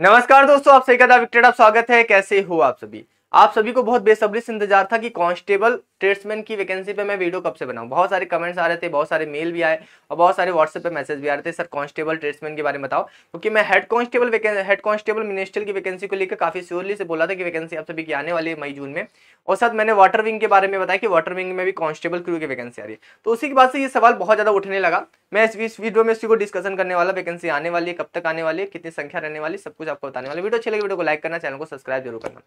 नमस्कार दोस्तों आप सही कदा विक्टेड आप स्वागत है कैसे हो आप सभी आप सभी को बहुत बेसब्री से इंतजार था कि कांस्टेबल ट्रेड्समैन की वैकेंसी पे मैं वीडियो कब से बनाऊँ बहुत सारे कमेंट्स आ रहे थे बहुत सारे मेल भी आए और बहुत सारे व्हाट्सएप पे मैसेज भी आ रहे थे सर कांस्टेबल ट्रेड्समैन के बारे में बताओ क्योंकि मैं head constable head constable minister की वैकेंसी को लेकर काफी श्योरली से बोला था कि वैकेंसी आप सभी की आने वाली है मई जून में और साथ मैंने वाटर विंग के बारे में बताया कि वाटर विंग में भी कॉन्स्टेबल क्रू की वैकेंसी आ रही है तो उसी के बाद से ये सवाल बहुत ज़्यादा उठने लगा मैं इस वीडियो में इसी को डिस्कशन करने वाला वैकेंसी आने वाली है कब तक आने वाली है कितनी संख्या रहने वाली सब कुछ आपको बताने वाली वीडियो अच्छी लगे वीडियो को लाइक करना चैनल को सब्सक्राइब जरूर करना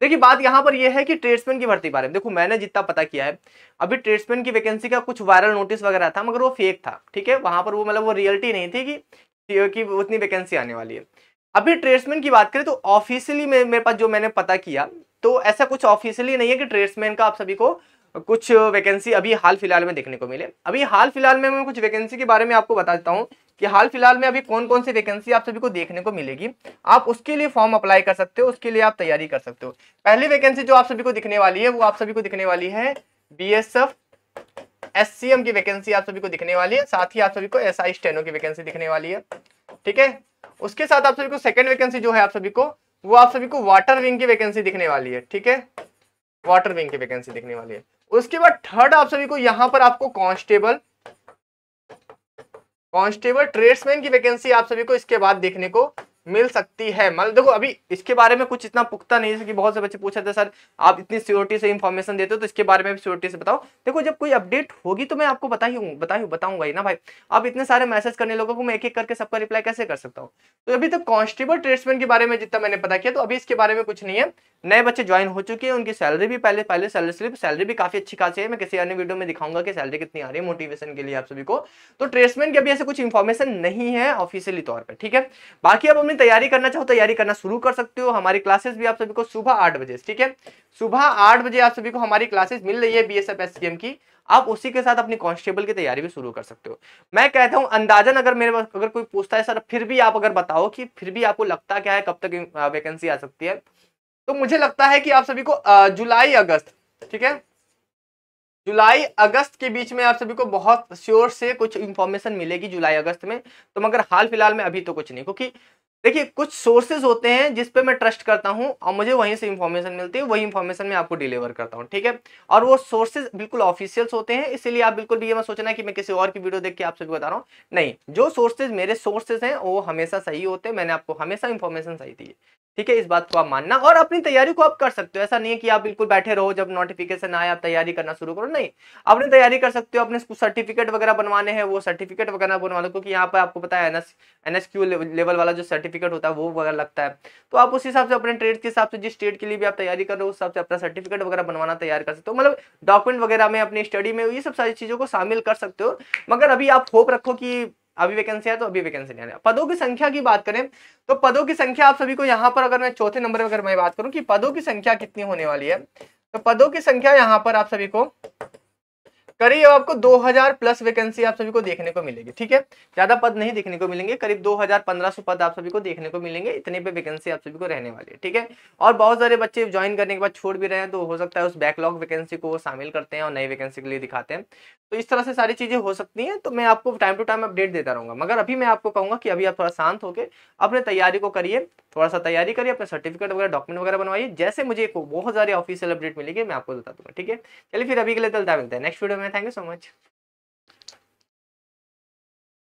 देखिए बात यहाँ पर यह है कि ट्रेड्समैन की भर्ती बारे में देखो मैंने जितना पता किया है अभी ट्रेड्समैन की वैकेंसी का कुछ वायरल नोटिस वगैरह था मगर वो फेक था ठीक है वहां पर वो मतलब वो रियलिटी नहीं थी कि, कि उतनी वैकेंसी आने वाली है अभी ट्रेड्समैन की बात करें तो ऑफिशियली मेरे पास जो मैंने पता किया तो ऐसा कुछ ऑफिशियली नहीं है कि ट्रेड्समैन का आप सभी को कुछ वैकेंसी अभी हाल फिलहाल में देखने को मिले अभी हाल फिलहाल में मैं कुछ वैकेंसी के बारे में आपको बता देता हूँ कि हाल फिलहाल में अभी कौन कौन सी वैकेंसी आप सभी को देखने को मिलेगी आप उसके लिए फॉर्म अप्लाई कर सकते हो उसके लिए आप तैयारी कर सकते हो पहली वैकेंसी जो आप सभी को दिखने वाली है वो आप सभी को दिखने वाली है B S F S C M की वैकेंसी आप सभी को दिखने वाली है साथ ही आप सभी को एस आई की वैकेंसी दिखने वाली है ठीक है उसके साथ आप सभी को सेकेंड वैकेंसी जो है आप सभी को वो आप सभी को वाटर विंग की वैकेंसी दिखने वाली है ठीक है वाटर विंग की वैकेंसी दिखने वाली है उसके बाद थर्ड आप सभी को यहां पर आपको कांस्टेबल कांस्टेबल ट्रेड्समैन की वैकेंसी आप सभी को इसके बाद देखने को मिल सकती है मतलब देखो अभी इसके बारे में कुछ इतना पुख्ता नहीं है कि बहुत से बच्चे पूछ रहे थे सर आप इतनी सिक्योरिटी से इन्फॉर्मेशन देते हो तो इसके बारे में सिक्योरिटी से बताओ देखो जब कोई अपडेट होगी तो मैं आपको बता ही बता ही बताऊंगा ही ना भाई आप इतने सारे मैसेज करने लोगों को मैं एक एक करके सबका रिप्लाई कैसे कर सकता हूँ तो अभी तक कॉन्स्टेबल ट्रेड्समैन के बारे में जितना मैंने पता किया तो अभी इसके बारे में कुछ नहीं है नए बच्चे ज्वाइन हो चुके हैं उनकी सैलरी भी पहले पहले सैलरी स्लिप सैलरी भी काफी अच्छी खासी है मैं किसी अन्य वीडियो में दिखाऊंगा कि सैलरी कितनी आ रही है मोटिवेशन के लिए आप सभी को तो ट्रेड्समैन की अभी ऐसे कुछ इन्फॉर्मेशन नहीं है ऑफिशियली तौर पर ठीक है बाकी अब हमने दिन तैयारी करना चाहो तैयारी करना शुरू कर सकते हो हमारी क्लासेस भी आप सभी को सुबह आठ बजे ठीक है सुबह आठ बजे आप सभी को हमारी क्लासेस मिल रही है बी एस की आप उसी के साथ अपनी कांस्टेबल की तैयारी भी शुरू कर सकते हो मैं कहता हूं अंदाजन अगर मेरे अगर कोई पूछता है सर फिर भी आप अगर बताओ कि फिर भी आपको लगता क्या है कब तक वैकेंसी आ सकती है तो मुझे लगता है कि आप सभी को जुलाई अगस्त ठीक है जुलाई अगस्त के बीच में आप सभी को बहुत श्योर से कुछ इंफॉर्मेशन मिलेगी जुलाई अगस्त में तो मगर हाल फिलहाल में अभी तो कुछ नहीं क्योंकि देखिए कुछ सोर्सेज होते हैं जिस पे मैं ट्रस्ट करता हूँ और मुझे वहीं से इन्फॉर्मेशन मिलती है वही इन्फॉर्मेशन मैं आपको डिलीवर करता हूँ ठीक है और वो सोर्सेज बिल्कुल ऑफिशियल्स होते हैं इसीलिए आप बिल्कुल भी ये मत सोचना कि मैं किसी और की वीडियो देख के आप सभी बता रहा हूँ नहीं जो सोर्सेज मेरे सोर्सेज हैं वो हमेशा सही होते हैं मैंने आपको हमेशा इन्फॉर्मेशन सही दी ठीक है इस बात को आप मानना और अपनी तैयारी को आप कर सकते हो ऐसा नहीं है कि आप बिल्कुल बैठे रहो जब नोटिफिकेशन आए आप तैयारी करना शुरू करो नहीं अपनी तैयारी कर सकते हो अपने सर्टिफिकेट वगैरह बनवाने हैं वो सर्टिफिकेट वगैरह बनवा लो क्योंकि यहाँ पर आपको पता है एनएस एस लेवल वाला जो सर्टिफिकेट होता है वो वगैरह लगता है तो आप उस हिसाब से अपने ट्रेड के हिसाब से जिस स्टेट के लिए भी आप तैयारी कर रहे हो उस हिसाब से अपना सर्टिफिकेट वगैरह बनवाना तैयार कर सकते हो मतलब डॉक्यूमेंट वगैरह में अपनी स्टडी में ये सब सारी चीज़ों को शामिल कर सकते हो मगर अभी आप होप रखो कि अभी वैकेंसी है तो अभी वैकेंसी नहीं आने पदों की संख्या की बात करें तो पदों की संख्या आप सभी को यहाँ पर अगर मैं चौथे नंबर पर अगर मैं बात करूँ कि पदों की संख्या कितनी होने वाली है तो पदों की संख्या यहाँ पर आप सभी को करीब आपको 2000 प्लस वैकेंसी आप सभी को देखने को मिलेगी ठीक है ज्यादा पद नहीं देखने को मिलेंगे करीब 2000-1500 पद आप सभी को देखने को मिलेंगे इतने पे वैकेंसी आप सभी को रहने वाली है ठीक है और बहुत सारे बच्चे ज्वाइन करने के बाद छोड़ भी रहे हैं तो हो सकता है उस बैकलॉग वैकेंसी को शामिल करते हैं और नई वैकेंसी के लिए दिखाते हैं तो इस तरह से सारी चीजें हो सकती हैं तो मैं आपको टाइम टू टाइम अपडेट देता रहूंगा मगर अभी मैं आपको कहूंगा कि अभी आप थोड़ा शांत होकर अपने तैयारी को करिए थोड़ा सा तैयारी करिए अपने सर्टिफिकेट वगैरह डॉक्यूमेंट वगैरह बनवाइए जैसे मुझे बहुत सारे ऑफिशियल अपडेट मिलेगी मैं आपको बता दूंगा ठीक है चलिए फिर अभी के लिए चलता तो मिलते हैं नेक्स्ट वीडियो में थैंक यू सो मच